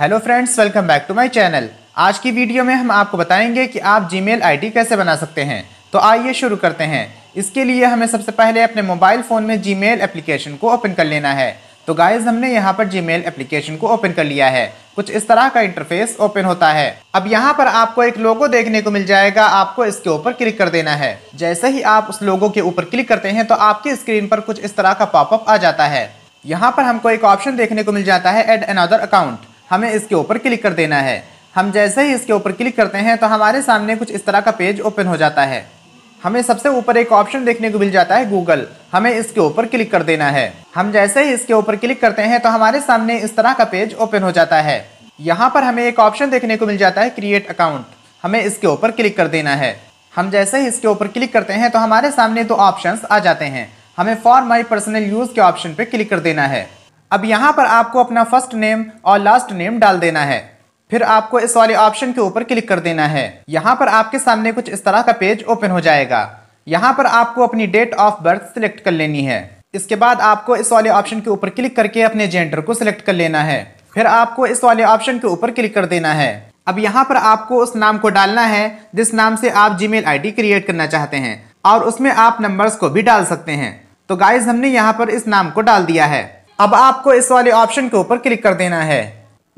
hello friends welcome back to my channel आज की video में हम आपको बताएंगे कि आप जीमेल आईडी कैसे बना सकते हैं तो आइए शुरू करते हैं इसके लिए हमें सबसे पहले अपने मोबाइल फ़ोन में जीमेल एप्लीकेशन को ओपन कर लेना है तो गाइज हमने यहाँ पर जीमेल एप्लीकेशन को ओपन कर लिया है कुछ इस तरह का इंटरफेस ओपन होता है अब यहाँ पर आपको एक लोगो देखने को मिल जाएगा आपको इसके ऊपर क्लिक कर देना है जैसे ही आप उस लोगो के ऊपर क्लिक करते हैं तो आपकी स्क्रीन पर कुछ इस तरह का पॉपअप आ जाता है यहाँ पर हमको एक ऑप्शन देखने को मिल जाता है एड अनदर अकाउंट हमें इसके ऊपर क्लिक कर देना है हम जैसे ही इसके ऊपर क्लिक करते हैं तो हमारे सामने कुछ इस तरह का पेज ओपन हो जाता है हमें सबसे ऊपर एक ऑप्शन देखने को मिल जाता है गूगल हमें इसके ऊपर क्लिक कर देना है हम जैसे ही इसके ऊपर क्लिक करते हैं तो हमारे सामने इस तरह का पेज ओपन हो जाता है यहाँ पर हमें एक ऑप्शन देखने को मिल जाता है क्रिएट अकाउंट हमें इसके ऊपर क्लिक कर देना है हम जैसे ही इसके ऊपर क्लिक करते हैं तो हमारे सामने दो ऑप्शंस आ जाते हैं हमें फॉर माई पर्सनल यूज़ के ऑप्शन पर क्लिक कर देना है अब यहाँ पर आपको अपना फर्स्ट नेम और लास्ट नेम डाल देना है फिर आपको इस वाले ऑप्शन के ऊपर क्लिक कर देना है यहाँ पर आपके सामने कुछ इस तरह का पेज ओपन हो जाएगा यहाँ पर आपको अपनी डेट ऑफ बर्थ सिलेक्ट कर लेनी है इसके बाद आपको इस वाले ऑप्शन के ऊपर क्लिक करके अपने जेंडर को सिलेक्ट कर लेना है फिर आपको इस वाले ऑप्शन के ऊपर क्लिक कर देना है अब यहाँ पर आपको उस नाम को डालना है जिस नाम से आप जी मेल क्रिएट करना चाहते हैं और उसमें आप नंबर्स को भी डाल सकते हैं तो गाइज हमने यहाँ पर इस नाम को डाल दिया है अब आपको इस वाले ऑप्शन के ऊपर क्लिक कर देना है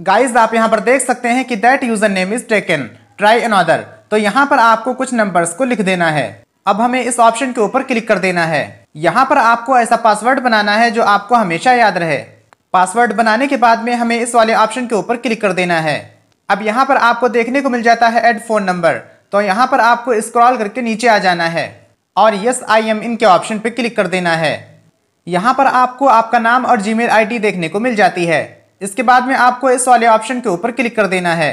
गाइज आप यहाँ पर देख सकते हैं कि that user name is taken try another तो यहाँ पर आपको कुछ नंबर्स को लिख देना है अब हमें इस ऑप्शन के ऊपर क्लिक कर देना है यहाँ पर आपको ऐसा पासवर्ड बनाना है जो आपको हमेशा याद रहे पासवर्ड बनाने के बाद में हमें इस वाले ऑप्शन के ऊपर क्लिक कर देना है अब यहाँ पर आपको देखने को मिल जाता है एड फोन नंबर तो यहाँ पर आपको स्क्रॉल करके नीचे आ जाना है और यस आई एम इन के ऑप्शन पर क्लिक कर देना है यहाँ पर आपको आपका नाम और जी मेल देखने को मिल जाती है इसके बाद में आपको इस वाले ऑप्शन के ऊपर क्लिक कर देना है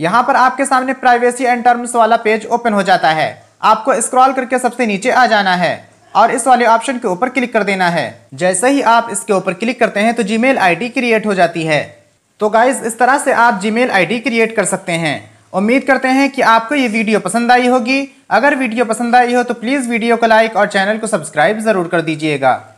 यहाँ पर आपके सामने प्राइवेसी एंड टर्म्स वाला पेज ओपन हो जाता है आपको स्क्रॉल करके सबसे नीचे आ जाना है और इस वाले ऑप्शन के ऊपर क्लिक कर देना है जैसे ही आप इसके ऊपर क्लिक करते हैं तो जीमेल आईडी क्रिएट हो जाती है तो गाइज इस तरह से आप जीमेल आईडी क्रिएट कर सकते हैं उम्मीद करते हैं कि आपको ये वीडियो पसंद आई होगी अगर वीडियो पसंद आई हो तो प्लीज़ वीडियो को लाइक और चैनल को सब्सक्राइब ज़रूर कर दीजिएगा